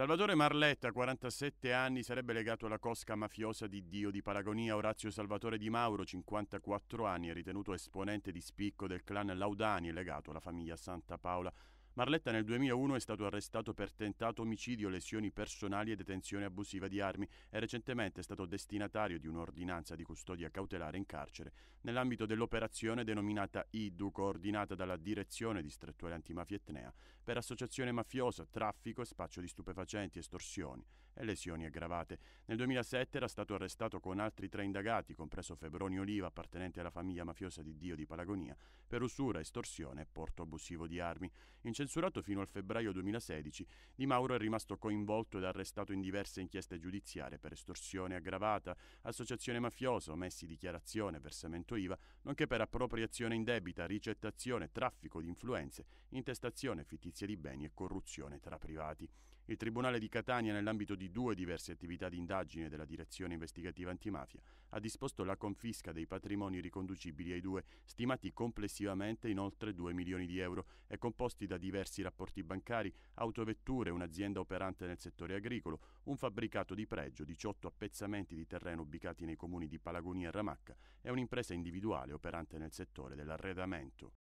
Salvatore Marletta, 47 anni, sarebbe legato alla cosca mafiosa di Dio di Paragonia. Orazio Salvatore Di Mauro, 54 anni, è ritenuto esponente di spicco del clan Laudani e legato alla famiglia Santa Paola. Marletta nel 2001 è stato arrestato per tentato omicidio, lesioni personali e detenzione abusiva di armi e recentemente è stato destinatario di un'ordinanza di custodia cautelare in carcere nell'ambito dell'operazione denominata IDU coordinata dalla Direzione Distrettuale Antimafia Etnea per associazione mafiosa, traffico e spaccio di stupefacenti, estorsioni e lesioni aggravate. Nel 2007 era stato arrestato con altri tre indagati, compreso Febroni Oliva appartenente alla famiglia mafiosa di Dio di Palagonia, per usura, estorsione e porto abusivo di armi. In Censurato fino al febbraio 2016, Di Mauro è rimasto coinvolto ed arrestato in diverse inchieste giudiziarie per estorsione aggravata, associazione mafiosa, omessi dichiarazione, versamento IVA, nonché per appropriazione indebita, ricettazione, traffico di influenze, intestazione fittizia di beni e corruzione tra privati. Il Tribunale di Catania, nell'ambito di due diverse attività di indagine della Direzione Investigativa Antimafia, ha disposto la confisca dei patrimoni riconducibili ai due, stimati complessivamente in oltre 2 milioni di euro e composti da diversi rapporti bancari, autovetture, un'azienda operante nel settore agricolo, un fabbricato di pregio, 18 appezzamenti di terreno ubicati nei comuni di Palagonia e Ramacca e un'impresa individuale operante nel settore dell'arredamento.